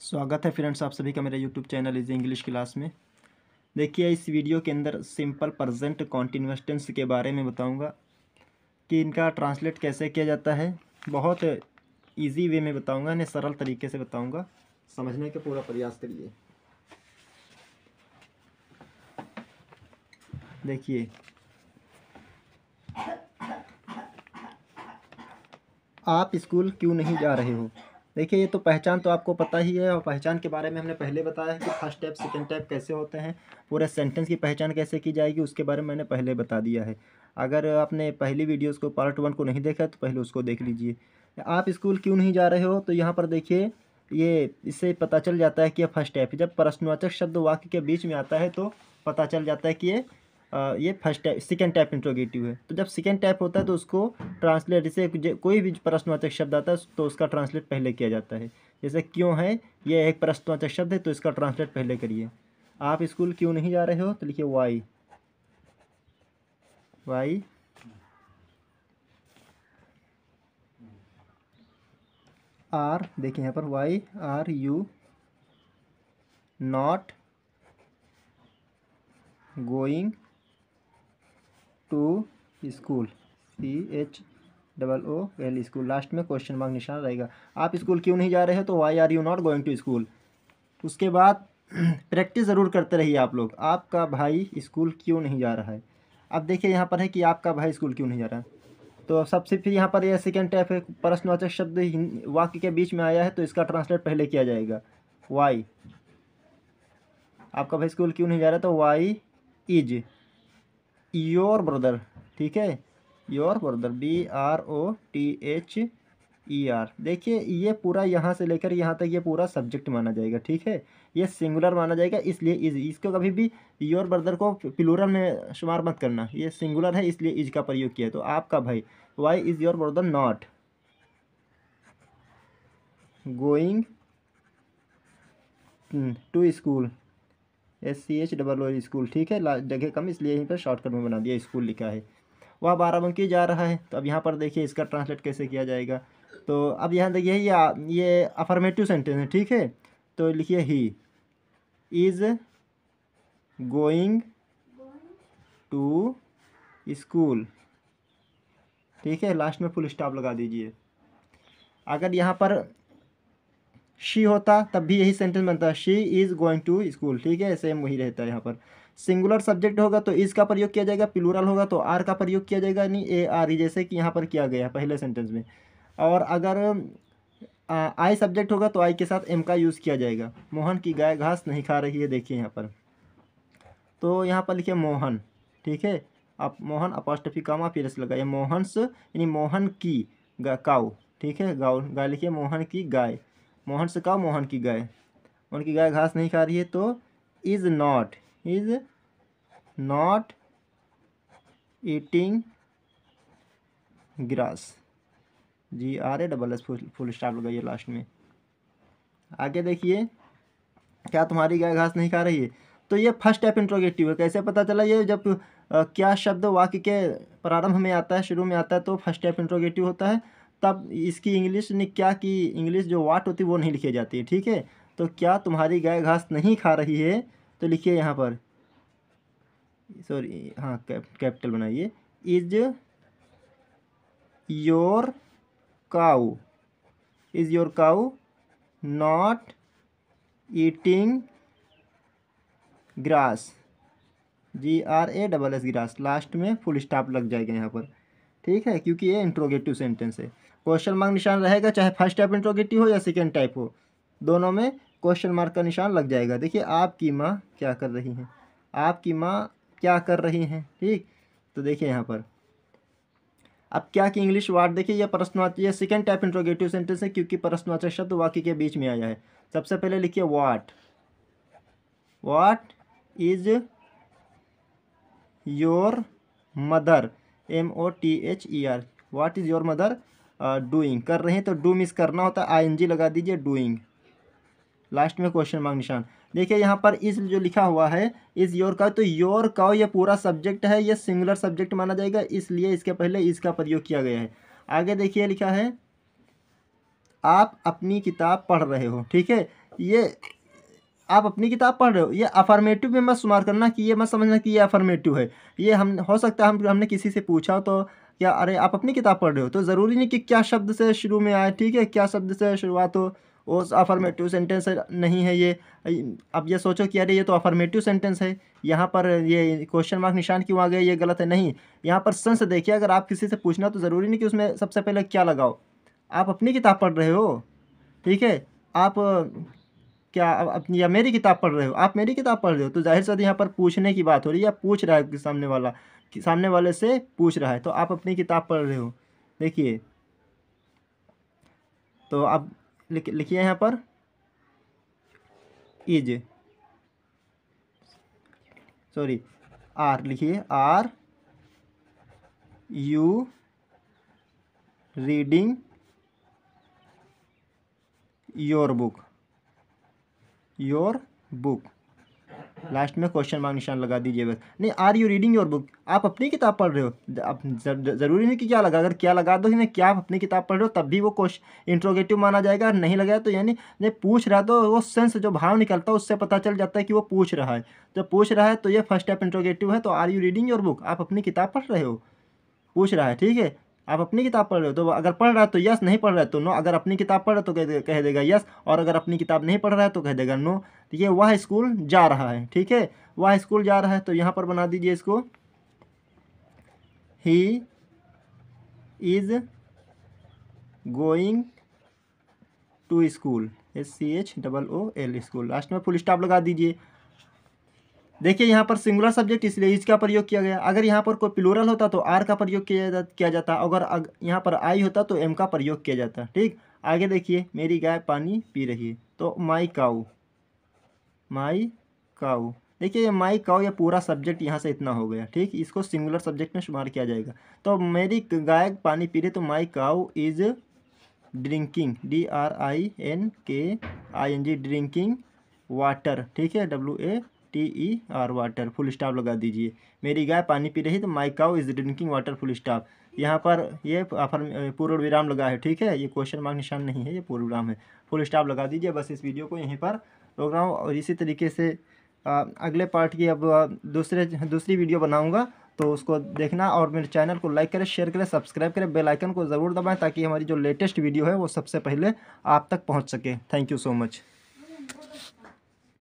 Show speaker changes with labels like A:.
A: स्वागत है फ्रेंड्स आप सभी का मेरे YouTube channel is English class में देखिए इस वीडियो के अंदर सिंपल प्रजेंट कॉन्टीन्यूस टेंस के बारे में बताऊंगा कि इनका ट्रांसलेट कैसे किया जाता है बहुत इजी वे में बताऊंगा इन्हें सरल तरीके से बताऊंगा समझने का पूरा प्रयास करिए देखिए आप स्कूल क्यों नहीं जा रहे हो देखिए ये तो पहचान तो आपको पता ही है और पहचान के बारे में हमने पहले बताया है कि फर्स्ट टैप सेकेंड टैप कैसे होते हैं पूरे सेंटेंस की पहचान कैसे की जाएगी उसके बारे में मैंने पहले बता दिया है अगर आपने पहली वीडियोज़ को पार्ट वन को नहीं देखा तो पहले उसको देख लीजिए आप स्कूल क्यों नहीं जा रहे हो तो यहाँ पर देखिए ये इससे पता चल जाता है कि यह फर्स्ट टैप जब प्रश्नवाचक शब्द वाक्य के बीच में आता है तो पता चल जाता है कि ये ये first type second type interrogative है तो जब सेकेंड टाइप होता है तो उसको ट्रांसलेट जैसे कोई भी प्रश्नवाचक शब्द आता है तो उसका ट्रांसलेट पहले किया जाता है जैसे क्यों है यह एक प्रश्नवाचक शब्द है तो इसका ट्रांसलेट पहले करिए आप स्कूल क्यों नहीं जा रहे हो तो लिखिए वाई वाई आर देखिए यहाँ पर why are you not going to school C H double O L school last में क्वेश्चन मार्क निशान रहेगा आप स्कूल क्यों नहीं जा रहे हो तो why are you not going to school उसके बाद प्रैक्टिस ज़रूर करते रहिए आप लोग आपका भाई स्कूल क्यों नहीं जा रहा है अब देखिए यहाँ पर है कि आपका भाई स्कूल क्यों नहीं जा रहा है तो सबसे फिर यहाँ पर यह सेकेंड टाइप है प्रश्नवाचक शब्द वाक्य के बीच में आया है तो इसका ट्रांसलेट पहले किया जाएगा वाई आपका भाई स्कूल क्यों नहीं जा रहा तो वाई इज योर ब्रदर ठीक है your brother B R O T H E R देखिए ये पूरा यहाँ से लेकर यहाँ तक ये पूरा सब्जेक्ट माना जाएगा ठीक है ये सिंगुलर माना जाएगा इसलिए इज इसको कभी भी योर ब्रदर को प्लूरल में शुमार मत करना ये सिंगुलर है इसलिए इज का प्रयोग किया तो आपका भाई why is your brother not going to school S C H double O school ठीक है जगह कम इसलिए यहीं पर शॉर्टकट में बना दिया स्कूल लिखा है वह बाराबंकी जा रहा है तो अब यहाँ पर देखिए इसका ट्रांसलेट कैसे किया जाएगा तो अब यहाँ देखिए ये ये अफर्मेटिव सेंटेंस है ठीक है तो लिखिए he is going to school ठीक है लास्ट में फुल स्टॉप लगा दीजिए अगर यहाँ पर शी होता तब भी यही सेंटेंस बनता है she is going to school ठीक है सेम वही रहता है यहाँ पर सिंगुलर सब्जेक्ट होगा तो इसका प्रयोग किया जाएगा प्लूरल होगा तो आर का प्रयोग किया जाएगा यानी ए आर ई जैसे कि यहाँ पर किया गया पहले सेंटेंस में और अगर आई सब्जेक्ट होगा तो आई के साथ एम का यूज़ किया जाएगा मोहन की गाय घास नहीं खा रही है देखिए यहाँ पर तो यहाँ पर लिखिए मोहन ठीक है आप मोहन अपोस्टफी कामा फिर लगाइए मोहन्स यानी मोहन की गाऊ काऊ ठीक है गाऊ गाय लिखिए मोहन की गाय मोहन से कहा मोहन की गाय मोहन की गाय घास नहीं खा रही है तो is not is not eating grass G R A double S full full गई लगाइए लास्ट में आगे देखिए क्या तुम्हारी गाय घास नहीं खा रही है तो ये फर्स्ट टाइप इंट्रोगेटिव है कैसे पता चला ये जब आ, क्या शब्द वाक्य के प्रारंभ में आता है शुरू में आता है तो फर्स्ट टाइप इंट्रोगेटिव होता है तब इसकी इंग्लिश ने क्या की इंग्लिश जो वाट होती है वो नहीं लिखी जाती है ठीक है तो क्या तुम्हारी गाय घास नहीं खा रही है तो लिखिए यहाँ पर सॉरी हाँ कैपिटल बनाइए is your cow is your cow not eating grass G R A double S grass last में फुल स्टॉप लग जाएगा यहाँ पर ठीक है क्योंकि ये इंट्रोगेटिव सेंटेंस है क्वेश्चन मार्क निशान रहेगा चाहे फर्स्ट टाइप इंट्रोगेटिव हो या सेकेंड टाइप हो दोनों में क्वेश्चन मार्क का निशान लग जाएगा देखिए आपकी माँ क्या कर रही हैं आपकी माँ क्या कर रही हैं ठीक तो देखिए यहाँ पर अब क्या कि इंग्लिश वर्ड देखिए यह प्रश्नवाचक यह सेकेंड टाइप इंट्रोगेटिव सेंटेंस है क्योंकि प्रश्नवाचक शब्द वाक्य के बीच में आया है सबसे पहले लिखिए what what is your mother M O T H E R what is your mother doing कर रहे हैं तो डू मिस करना होता है आई एन जी लगा दीजिए डूइंग लास्ट में क्वेश्चन मार्क निशान देखिए यहाँ पर इस जो लिखा हुआ है इस योर का तो योर का ये पूरा सब्जेक्ट है ये सिंगुलर सब्जेक्ट माना जाएगा इसलिए इसके पहले इसका प्रयोग किया गया है आगे देखिए लिखा है आप अपनी किताब पढ़ रहे हो ठीक है ये आप अपनी किताब पढ़ रहे हो ये अफर्मेटिव में मत शुमार करना कि ये मत समझना कि ये अफर्मेटिव है ये हम हो सकता है हम हमने किसी से पूछा तो क्या अरे आप अपनी किताब पढ़ रहे हो तो ज़रूरी नहीं कि क्या शब्द से शुरू में आए ठीक है क्या शब्द से शुरुआत हो उस अफर्मेटिव सेंटेंस नहीं है ये अब ये सोचो कि अरे ये तो अफर्मेटिव सेंटेंस है यहाँ पर ये क्वेश्चन मार्क निशान क्यों आ गए ये गलत है नहीं यहाँ पर सेंस देखिए अगर आप किसी से पूछना तो ज़रूरी नहीं कि उसमें सबसे पहले क्या लगाओ आप अपनी किताब पढ़ रहे हो ठीक है आप क्या आप या मेरी किताब पढ़ रहे हो आप मेरी किताब पढ़ रहे हो तो जाहिर सा यहाँ पर पूछने की बात हो रही है या पूछ रहा है सामने वाला सामने वाले से पूछ रहा है तो आप अपनी किताब पढ़ रहे हो देखिए तो आप लिखिए यहाँ पर इज सॉरी आर लिखिए are you reading your book your book last में क्वेश्चन मार्क निशान लगा दीजिए बस नहीं are you reading your book आप अपनी किताब पढ़ रहे हो आप ज़रूरी नहीं कि क्या लगा अगर क्या लगा दो तो क्या आप अपनी किताब पढ़ रहे हो तब भी वो क्वेश्चन इंट्रोगेटिव माना जाएगा नहीं लगाया तो यानी नहीं पूछ रहा तो वो सेंस जो भाव निकलता है उससे पता चल जाता है कि वो पूछ रहा है जब पूछ रहा है तो ये फर्स्ट स्टेप इंट्रोगेटिव है तो are you reading your book आप अपनी किताब पढ़ रहे हो पूछ रहा है ठीक है आप अपनी किताब पढ़ रहे हो तो अगर पढ़ रहा है तो यस नहीं पढ़ रहा है तो नो अगर अपनी किताब पढ़ रहा तो कह देगा यस और अगर अपनी किताब नहीं पढ़ रहा है तो कह देगा नो तो ये वह स्कूल जा रहा है ठीक है वह स्कूल जा रहा है तो यहाँ पर बना दीजिए इसको he is going to school S C H double O L school last में फुल स्टॉप लगा दीजिए देखिए यहाँ पर सिंगुलर सब्जेक्ट इसलिए इसका प्रयोग किया गया अगर यहाँ पर कोई प्लूरल होता तो आर का प्रयोग किया जा किया जाता अगर अग, यहाँ पर आई होता तो एम का प्रयोग किया जाता ठीक आगे देखिए मेरी गाय पानी पी रही है तो माई काऊ माई काऊ देखिए ये माई काऊ या पूरा सब्जेक्ट यहाँ से इतना हो गया ठीक इसको सिंगुलर सब्जेक्ट में शुमार किया जाएगा तो मेरी गाय पानी पी रही तो my cow is drinking D R I N K I N G drinking water ठीक है W A T E R water full stop लगा दीजिए मेरी गाय पानी पी रही तो my cow is drinking water full stop यहाँ पर ये पूर्व विराम लगा है ठीक है ये क्वेश्चन मार्क निशान नहीं है ये पूर्व विराम है फुल स्टॉप लगा दीजिए बस इस वीडियो को यहीं पर रोक रहा हूँ और इसी तरीके से आ, अगले पार्ट की अब दूसरे दूसरी वीडियो बनाऊँगा तो उसको देखना और मेरे चैनल को लाइक करें शेयर करें सब्सक्राइब करें बेल आइकन को ज़रूर दबाएं ताकि हमारी जो लेटेस्ट वीडियो है वो सबसे पहले आप तक पहुंच सके थैंक यू सो मच